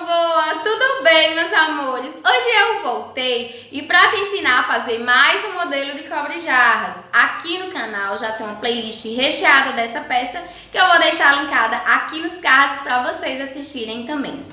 boa! Tudo bem, meus amores? Hoje eu voltei e para te ensinar a fazer mais um modelo de cobre jarras. Aqui no canal já tem uma playlist recheada dessa peça que eu vou deixar linkada aqui nos cards para vocês assistirem também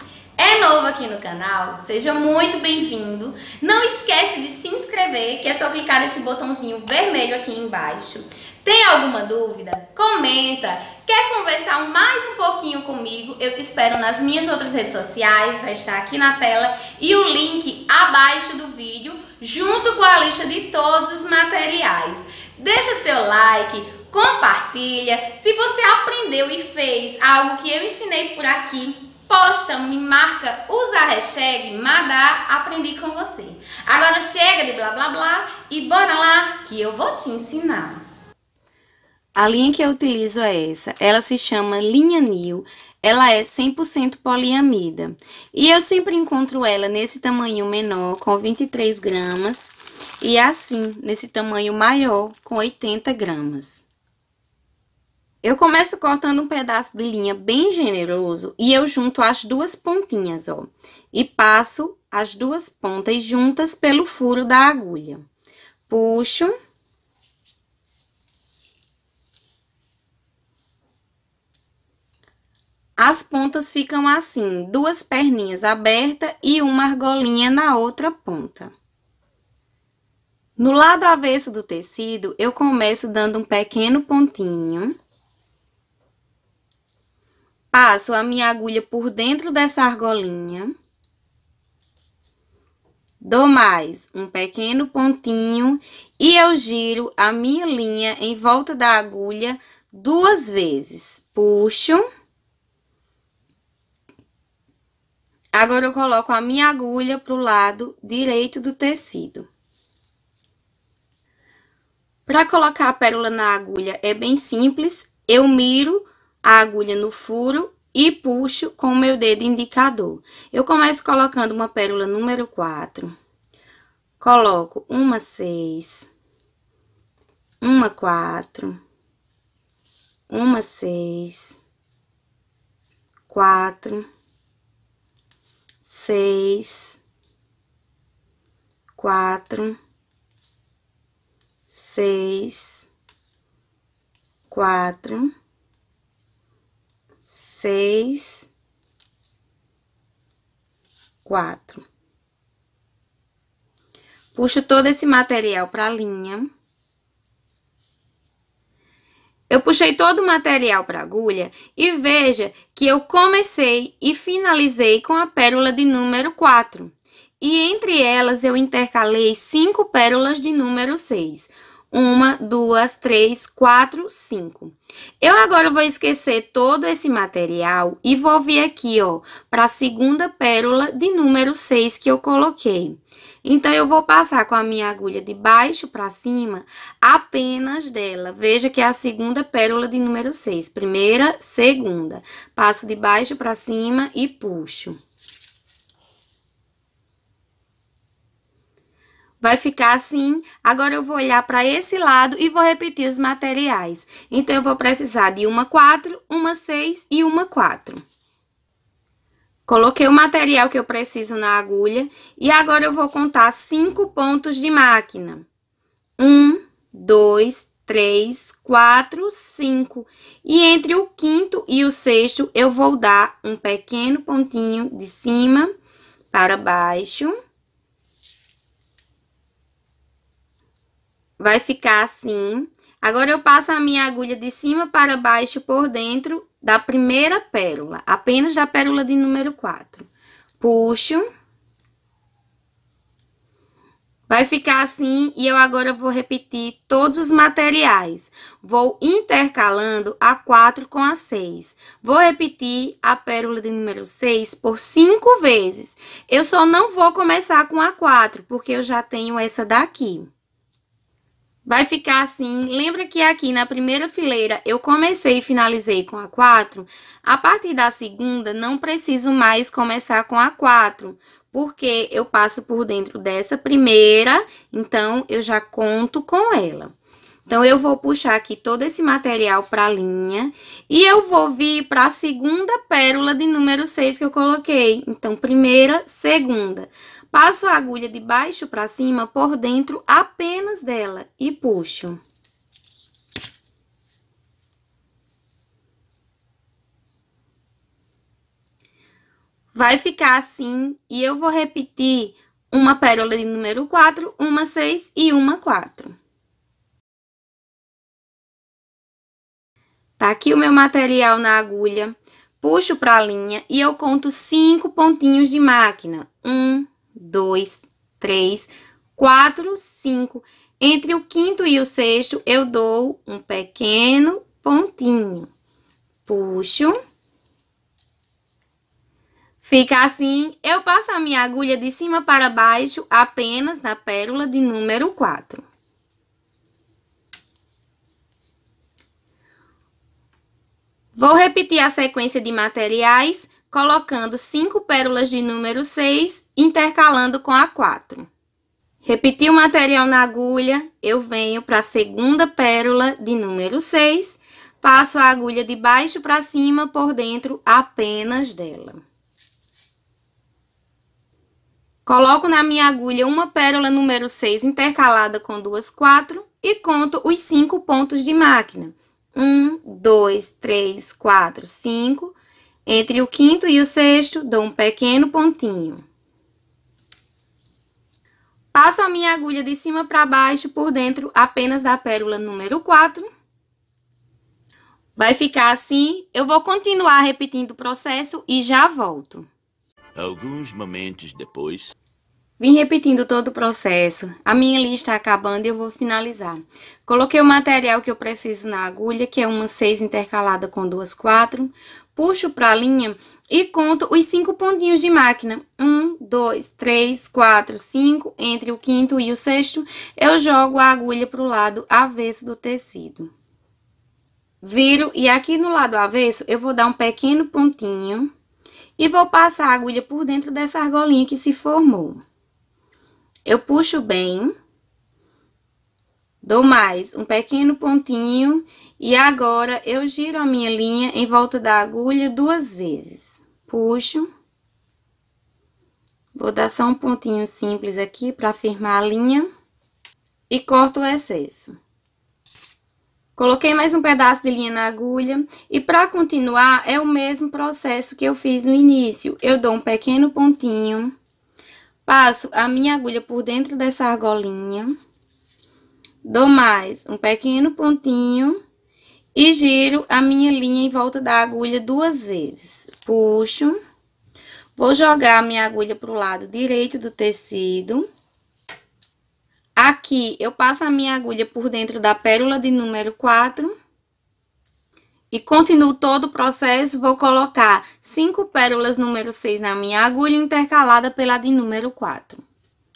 é novo aqui no canal, seja muito bem-vindo. Não esquece de se inscrever, que é só clicar nesse botãozinho vermelho aqui embaixo. Tem alguma dúvida? Comenta! Quer conversar mais um pouquinho comigo? Eu te espero nas minhas outras redes sociais, vai estar aqui na tela e o link abaixo do vídeo, junto com a lista de todos os materiais. Deixa seu like, compartilha. Se você aprendeu e fez algo que eu ensinei por aqui, Posta, me marca, usa a hashtag Madá Aprendi com você. Agora chega de blá blá blá e bora lá que eu vou te ensinar. A linha que eu utilizo é essa. Ela se chama linha Nil. Ela é 100% poliamida. E eu sempre encontro ela nesse tamanho menor, com 23 gramas. E assim, nesse tamanho maior, com 80 gramas. Eu começo cortando um pedaço de linha bem generoso e eu junto as duas pontinhas, ó. E passo as duas pontas juntas pelo furo da agulha. Puxo. As pontas ficam assim, duas perninhas abertas e uma argolinha na outra ponta. No lado avesso do tecido, eu começo dando um pequeno pontinho Passo a minha agulha por dentro dessa argolinha. Dou mais um pequeno pontinho e eu giro a minha linha em volta da agulha duas vezes. Puxo. Agora eu coloco a minha agulha para o lado direito do tecido. Para colocar a pérola na agulha é bem simples. Eu miro a agulha no furo e puxo com o meu dedo indicador. Eu começo colocando uma pérola número 4. Coloco uma 6, uma 4, uma 6, 4, 6, 4, 6, 4, seis, quatro. Puxo todo esse material pra linha. Eu puxei todo o material para agulha e veja que eu comecei e finalizei com a pérola de número 4. E entre elas eu intercalei cinco pérolas de número 6 uma, duas, três, quatro, cinco. Eu agora vou esquecer todo esse material e vou vir aqui, ó, para a segunda pérola de número 6 que eu coloquei. Então, eu vou passar com a minha agulha de baixo para cima apenas dela. Veja que é a segunda pérola de número 6. Primeira, segunda. Passo de baixo para cima e puxo. Vai ficar assim. Agora eu vou olhar para esse lado e vou repetir os materiais. Então, eu vou precisar de uma 4, uma 6 e uma 4. Coloquei o material que eu preciso na agulha e agora eu vou contar cinco pontos de máquina. Um, dois, três, quatro, cinco. E entre o quinto e o sexto, eu vou dar um pequeno pontinho de cima para baixo. Vai ficar assim. Agora, eu passo a minha agulha de cima para baixo por dentro da primeira pérola, apenas da pérola de número 4. Puxo. Vai ficar assim e eu agora vou repetir todos os materiais. Vou intercalando a 4 com a 6. Vou repetir a pérola de número 6 por 5 vezes. Eu só não vou começar com a 4, porque eu já tenho essa daqui vai ficar assim. Lembra que aqui na primeira fileira eu comecei e finalizei com a 4? A partir da segunda, não preciso mais começar com a 4, porque eu passo por dentro dessa primeira, então eu já conto com ela. Então, eu vou puxar aqui todo esse material para a linha e eu vou vir para a segunda pérola de número 6 que eu coloquei. Então, primeira, segunda. Passo a agulha de baixo para cima por dentro apenas dela e puxo. Vai ficar assim e eu vou repetir uma pérola de número 4, uma 6 e uma 4. Tá aqui o meu material na agulha. Puxo para a linha e eu conto cinco pontinhos de máquina. Um, 2, 3, 4, 5. Entre o quinto e o sexto, eu dou um pequeno pontinho. Puxo. Fica assim, eu passo a minha agulha de cima para baixo apenas na pérola de número 4. Vou repetir a sequência de materiais, colocando 5 pérolas de número 6 intercalando com a 4. Repeti o material na agulha, eu venho para a segunda pérola de número 6, passo a agulha de baixo para cima por dentro apenas dela. Coloco na minha agulha uma pérola número 6 intercalada com duas 4 e conto os 5 pontos de máquina. 1, 2, 3, 4, 5. Entre o quinto e o sexto, dou um pequeno pontinho. Passo a minha agulha de cima para baixo por dentro apenas da pérola número 4. Vai ficar assim. Eu vou continuar repetindo o processo e já volto. Alguns momentos depois... Vim repetindo todo o processo. A minha linha está acabando e eu vou finalizar. Coloquei o material que eu preciso na agulha, que é uma 6 intercalada com duas 4. Puxo para a linha e conto os cinco pontinhos de máquina. Um, dois, três, quatro, cinco. Entre o quinto e o sexto, eu jogo a agulha para o lado avesso do tecido. Viro e aqui no lado avesso eu vou dar um pequeno pontinho e vou passar a agulha por dentro dessa argolinha que se formou. Eu puxo bem, dou mais um pequeno pontinho e agora eu giro a minha linha em volta da agulha duas vezes puxo. Vou dar só um pontinho simples aqui para firmar a linha e corto o excesso. Coloquei mais um pedaço de linha na agulha e para continuar é o mesmo processo que eu fiz no início. Eu dou um pequeno pontinho, passo a minha agulha por dentro dessa argolinha, dou mais um pequeno pontinho e giro a minha linha em volta da agulha duas vezes puxo. Vou jogar minha agulha pro lado direito do tecido. Aqui, eu passo a minha agulha por dentro da pérola de número 4. E continuo todo o processo, vou colocar cinco pérolas número 6 na minha agulha, intercalada pela de número 4.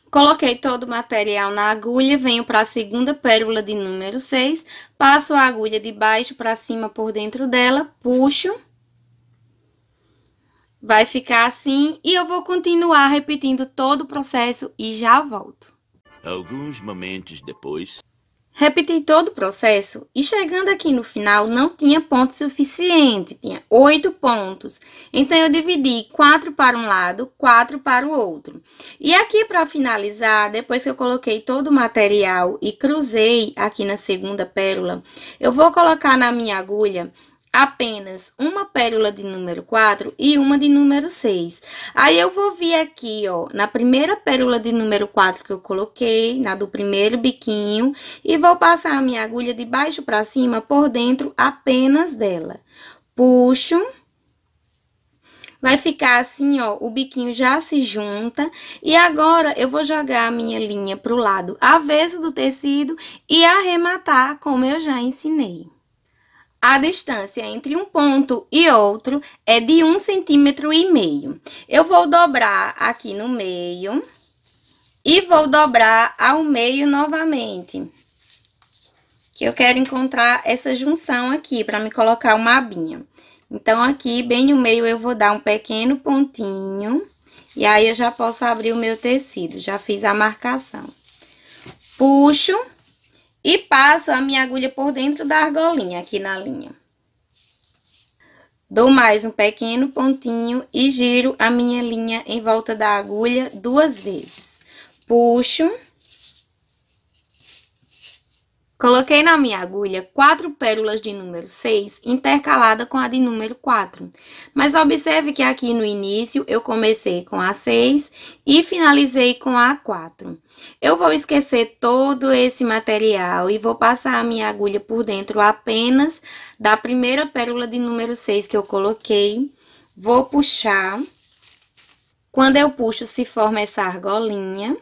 Coloquei todo o material na agulha, venho para a segunda pérola de número 6, passo a agulha de baixo para cima por dentro dela, puxo Vai ficar assim e eu vou continuar repetindo todo o processo e já volto. Alguns momentos depois. Repeti todo o processo e chegando aqui no final não tinha ponto suficiente, tinha oito pontos. Então eu dividi quatro para um lado, quatro para o outro. E aqui para finalizar, depois que eu coloquei todo o material e cruzei aqui na segunda pérola, eu vou colocar na minha agulha apenas uma pérola de número 4 e uma de número 6. Aí eu vou vir aqui, ó, na primeira pérola de número 4 que eu coloquei, na do primeiro biquinho, e vou passar a minha agulha de baixo para cima por dentro apenas dela. Puxo. Vai ficar assim, ó, o biquinho já se junta. E agora, eu vou jogar a minha linha pro lado avesso do tecido e arrematar como eu já ensinei. A distância entre um ponto e outro é de um centímetro e meio. Eu vou dobrar aqui no meio e vou dobrar ao meio novamente. Que eu quero encontrar essa junção aqui para me colocar uma abinha. Então, aqui bem no meio eu vou dar um pequeno pontinho e aí eu já posso abrir o meu tecido. Já fiz a marcação. Puxo e passo a minha agulha por dentro da argolinha aqui na linha. Dou mais um pequeno pontinho e giro a minha linha em volta da agulha duas vezes. Puxo Coloquei na minha agulha quatro pérolas de número 6 intercalada com a de número 4. Mas observe que aqui no início eu comecei com a 6 e finalizei com a 4. Eu vou esquecer todo esse material e vou passar a minha agulha por dentro apenas da primeira pérola de número 6 que eu coloquei. Vou puxar. Quando eu puxo, se forma essa argolinha.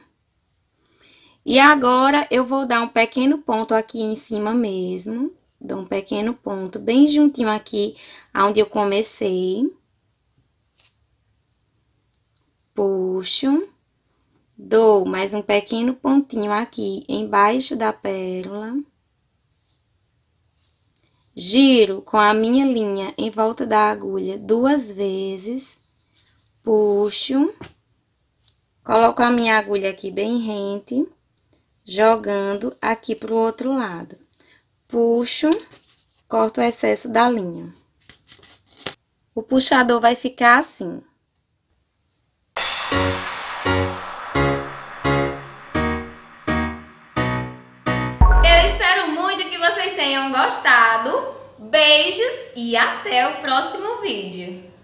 E agora, eu vou dar um pequeno ponto aqui em cima mesmo. Dou um pequeno ponto bem juntinho aqui aonde eu comecei. Puxo. Dou mais um pequeno pontinho aqui embaixo da pérola. Giro com a minha linha em volta da agulha duas vezes. Puxo. Coloco a minha agulha aqui bem rente jogando aqui pro outro lado. Puxo, corto o excesso da linha. O puxador vai ficar assim. Eu espero muito que vocês tenham gostado. Beijos e até o próximo vídeo.